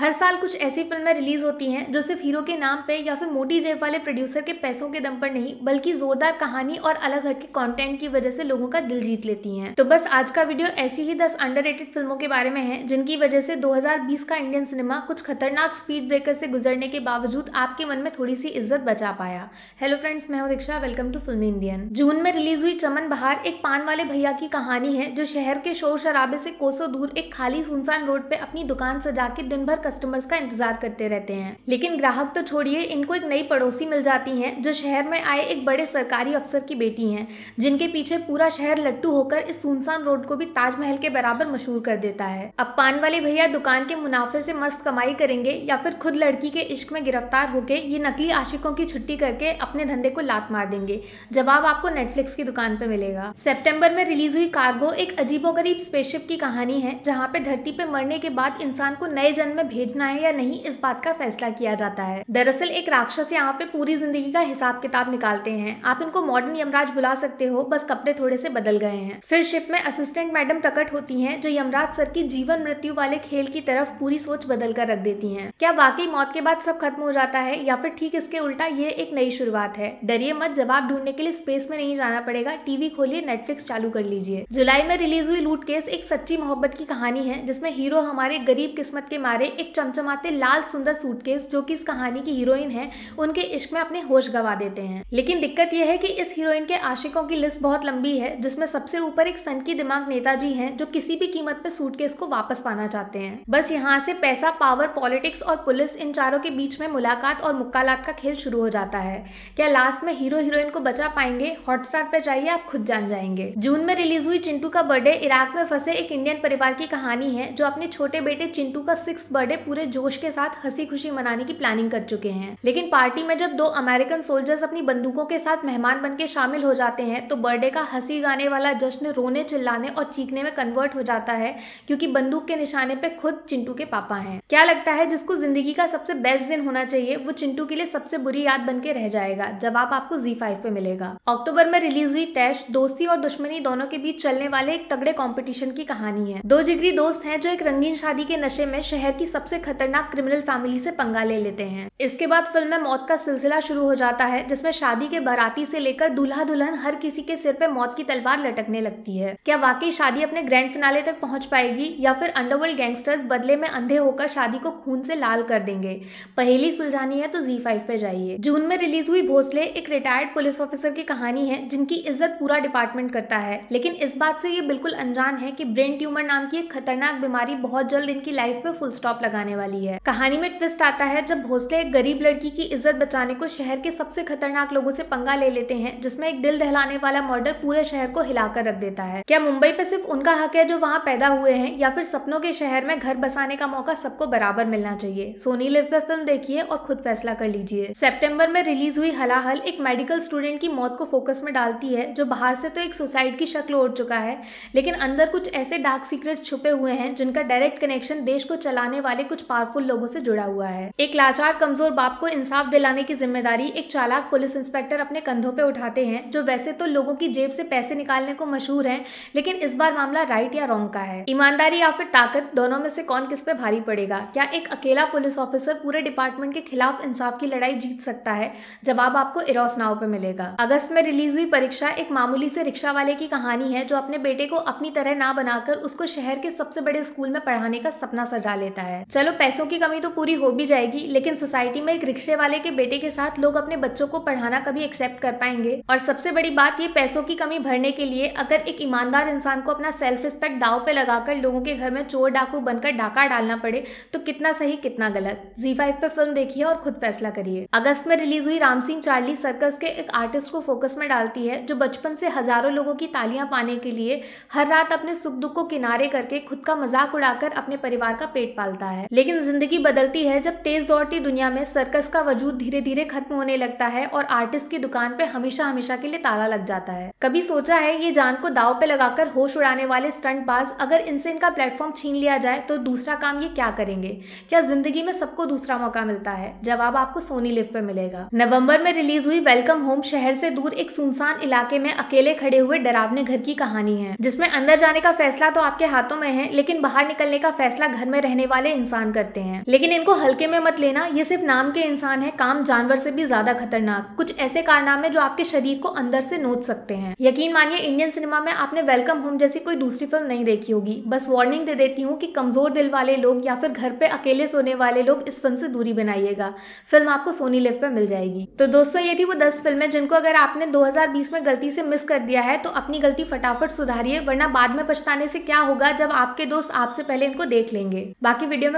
हर साल कुछ ऐसी फिल्में रिलीज होती हैं जो सिर्फ हीरो के नाम पे या फिर मोटी जेब वाले प्रोड्यूसर के पैसों के दम पर नहीं बल्कि जोरदार कहानी और अलग हट के कंटेंट की वजह से लोगों का दिल जीत लेती हैं तो बस आज का वीडियो ऐसी ही दस अंडर फिल्मों के बारे में है जिनकी वजह से 2020 का इंडियन सिनेमा कुछ खतरनाक स्पीड ब्रेकर से गुजरने के बावजूद आपके मन में थोड़ी सी इज्जत बचा पाया हेलो फ्रेंड्स मैं हूँ Diksha welcome to film Indian June में रिलीज हुई चमन बहार एक पान वाले भैया की कहानी है जो शहर के शोर शराबे से कोसों दूर एक खाली सुनसान रोड पे अपनी दुकान सजा के दिन भर कस्टमर्स का इंतजार करते रहते हैं लेकिन ग्राहक तो छोड़िए इनको एक नई पड़ोसी मिल जाती है जो शहर में आए एक बड़े सरकारी अफसर की बेटी हैं जिनके पीछे पूरा शहर लट्टू होकर इस सुनसान रोड को भी ताजमहल के बराबर मशहूर कर देता है अब पान वाले भैया दुकान के मुनाफे से मस्त कमाई करेंगे या फिर खुद लड़की के इश्क में गिरफ्तार होकर ये नकली आशिकों की छुट्टी करके अपने धंधे को लात मार देंगे जवाब आपको नेटफ्लिक्स की दुकान पर मिलेगा सेप्टेम्बर में रिलीज हुई कार्गो एक अजीबोगरीब स्पेसशिप की कहानी है जहाँ पे धरती पे मरने के बाद इंसान को नए जन्म में भेजना है या नहीं इस बात का फैसला किया जाता है दरअसल एक राक्षस यहाँ पे पूरी जिंदगी का हिसाब किताब निकालते हैं आप इनको मॉडर्न यमराज बुला सकते हो बस कपड़े थोड़े से बदल गए हैं फिर शिप में असिस्टेंट मैडम प्रकट होती है जो यमराज सर की जीवन मृत्यु वाले खेल की तरफ पूरी सोच बदल कर रख देती है क्या वाकई मौत के बाद सब खत्म हो जाता है या फिर ठीक इसके उल्टा ये एक नई शुरुआत है डरिए मत जवाब ढूंढने के लिए स्पेस में नहीं जाना पड़ेगा टीवी खोलिए नेटफ्लिक्स चालू कर लीजिए जुलाई में रिलीज हुई लूट केस एक सच्ची मोहब्बत की कहानी है जिसमें हीरो हमारे गरीब किस्मत के मारे एक एक चमचमाते लाल सुंदर सूटकेस जो कि इस कहानी की हीरोइन है उनके इश्क में अपने होश गवा देते हैं लेकिन दिक्कत यह है कि इस हीरोइन के आशिकों की लिस्ट बहुत लंबी है जिसमें सबसे ऊपर एक सन की दिमाग नेताजी हैं जो किसी भी कीमत पे सूटकेस को वापस पाना चाहते हैं बस यहाँ से पैसा पावर पॉलिटिक्स और पुलिस इन चारों के बीच में मुलाकात और मुक्कालात का खेल शुरू हो जाता है क्या लास्ट में हीरो हीरोइन को बचा पाएंगे हॉटस्टार पे जाइए आप खुद जान जाएंगे जून में रिलीज हुई चिंटू का बर्थडे इराक में फंसे एक इंडियन परिवार की कहानी है जो अपने छोटे बेटे चिंटू का सिक्स बर्थडे पूरे जोश के साथ हंसी खुशी मनाने की प्लानिंग कर चुके हैं लेकिन पार्टी में जब दो अमेरिकन सोल्जर्स अपनी बंदूकों के साथ मेहमान बन शामिल हो जाते हैं तो बर्थडे का हंसी गाने वाला जश्न रोने चिल्लाने और चीखने में कन्वर्ट हो जाता है क्योंकि बंदूक के निशाने पे खुद चिंटू के पापा हैं क्या लगता है जिसको जिंदगी का सबसे बेस्ट दिन होना चाहिए वो चिंटू के लिए सबसे बुरी याद बन रह जाएगा जवाब आपको जी पे मिलेगा अक्टूबर में रिलीज हुई तैश दोस्ती और दुश्मनी दोनों के बीच चलने वाले एक तगड़े कॉम्पिटिशन की कहानी है दो जिगरी दोस्त है जो एक रंगीन शादी के नशे में शहर की सबसे सबसे खतरनाक क्रिमिनल फैमिली से पंगा ले लेते हैं इसके बाद फिल्म में मौत का सिलसिला शुरू हो जाता है जिसमें शादी के बाराती से लेकर दूल्हा दुल्हन हर किसी के सिर पे मौत की तलवार लटकने लगती है क्या वाकई शादी अपने ग्रैंड फिनाले तक पहुंच पाएगी या फिर अंडरवर्ल्ड गैंगस्टर्स बदले में अंधे होकर शादी को खून से लाल कर देंगे पहली सुलझानी है तो जी फाइव पे जाइए जून में रिलीज हुई भोसले एक रिटायर्ड पुलिस ऑफिसर की कहानी है जिनकी इज्जत पूरा डिपार्टमेंट करता है लेकिन इस बात से ये बिल्कुल अनजान है कि ब्रेन ट्यूमर नाम की एक खतरनाक बीमारी बहुत जल्द इनकी लाइफ में फुल स्टॉप लगा लगाने वाली है कहानी में ट्विस्ट आता है जब भोसले एक गरीब लड़की की इज्जत बचाने को शहर के सबसे खतरनाक लोगों से पंगा ले लेते हैं जिसमें एक दिल दहलाने वाला मर्डर पूरे शहर को हिलाकर रख देता है क्या मुंबई पे सिर्फ उनका हक है जो वहाँ पैदा हुए हैं या फिर सपनों के शहर में घर बसाने का मौका सबको बराबर मिलना चाहिए सोनी लिव पे फिल्म देखिए और खुद फैसला कर लीजिए सेप्टेम्बर में रिलीज हुई हलाहल एक मेडिकल स्टूडेंट की मौत को फोकस में डालती है जो बाहर से तो एक सुसाइड की शक्ल उड़ चुका है लेकिन अंदर कुछ ऐसे डार्क सीक्रेट्स छुपे हुए हैं जिनका डायरेक्ट कनेक्शन देश को चलाने वाले कुछ पावरफुल लोगों से जुड़ा हुआ है एक लाचार कमजोर बाप को इंसाफ दिलाने की जिम्मेदारी एक चालाक पुलिस इंस्पेक्टर अपने कंधों पे उठाते हैं जो वैसे तो लोगों की जेब से पैसे निकालने को मशहूर है लेकिन इस बार मामला राइट या रॉन्ग का है ईमानदारी या फिर ताकत दोनों में से कौन किस पे भारी पड़ेगा क्या एक अकेला पुलिस ऑफिसर पूरे डिपार्टमेंट के खिलाफ इंसाफ की लड़ाई जीत सकता है जवाब आपको इरोस नाव पे मिलेगा अगस्त में रिलीज हुई परीक्षा एक मामूली से रिक्शा वाले की कहानी है जो अपने बेटे को अपनी तरह ना बनाकर उसको शहर के सबसे बड़े स्कूल में पढ़ाने का सपना सजा लेता है चलो पैसों की कमी तो पूरी हो भी जाएगी लेकिन सोसाइटी में एक रिक्शे वाले के बेटे के साथ लोग अपने बच्चों को पढ़ाना कभी एक्सेप्ट कर पाएंगे और सबसे बड़ी बात ये पैसों की कमी भरने के लिए अगर एक ईमानदार इंसान को अपना सेल्फ रिस्पेक्ट दाव पे लगाकर लोगों के घर में चोर डाकू बनकर डाका डालना पड़े तो कितना सही कितना गलत जी फाइव पे फिल्म देखिए और खुद फैसला करिए अगस्त में रिलीज हुई राम सिंह चार्ली सर्कस के एक आर्टिस्ट को फोकस में डालती है जो बचपन से हजारों लोगों की तालियां पाने के लिए हर रात अपने सुख दुख को किनारे करके खुद का मजाक उड़ाकर अपने परिवार का पेट पालता है है लेकिन जिंदगी बदलती है जब तेज दौड़ती दुनिया में सर्कस का वजूद धीरे धीरे खत्म होने लगता है और आर्टिस्ट की दुकान पे हमेशा हमेशा के लिए ताला लग जाता है कभी सोचा है ये जान को दाव पे लगाकर होश उड़ाने वाले बाज अगर इनसे इनका प्लेटफॉर्म छीन लिया जाए तो दूसरा काम ये क्या करेंगे क्या जिंदगी में सबको दूसरा मौका मिलता है जवाब आपको सोनी लिफ्ट पे मिलेगा नवम्बर में रिलीज हुई वेलकम होम शहर से दूर एक सुनसान इलाके में अकेले खड़े हुए डरावने घर की कहानी है जिसमें अंदर जाने का फैसला तो आपके हाथों में है लेकिन बाहर निकलने का फैसला घर में रहने वाले इंसान करते हैं लेकिन इनको हल्के में मत लेना ये सिर्फ नाम के इंसान है काम जानवर से भी ज्यादा खतरनाक कुछ ऐसे कारनामे जो आपके शरीर को अंदर से नोच सकते हैं यकीन मानिए इंडियन सिनेमा में आपने वेलकम होम जैसी कोई दूसरी फिल्म नहीं देखी होगी बस वार्निंग दे देती हूँ कि कमजोर दिल वाले लोग या फिर घर पे अकेले सोने वाले लोग इस फिल्म से दूरी बनाइएगा फिल्म आपको सोनी लिफ्ट पर मिल जाएगी तो दोस्तों ये थी वो दस फिल्में जिनको अगर आपने 2020 में गलती से मिस कर दिया है तो अपनी गलती फटाफट सुधारिए वरना बाद में पछताने से क्या होगा जब आपके दोस्त आपसे पहले इनको देख लेंगे बाकी वीडियो में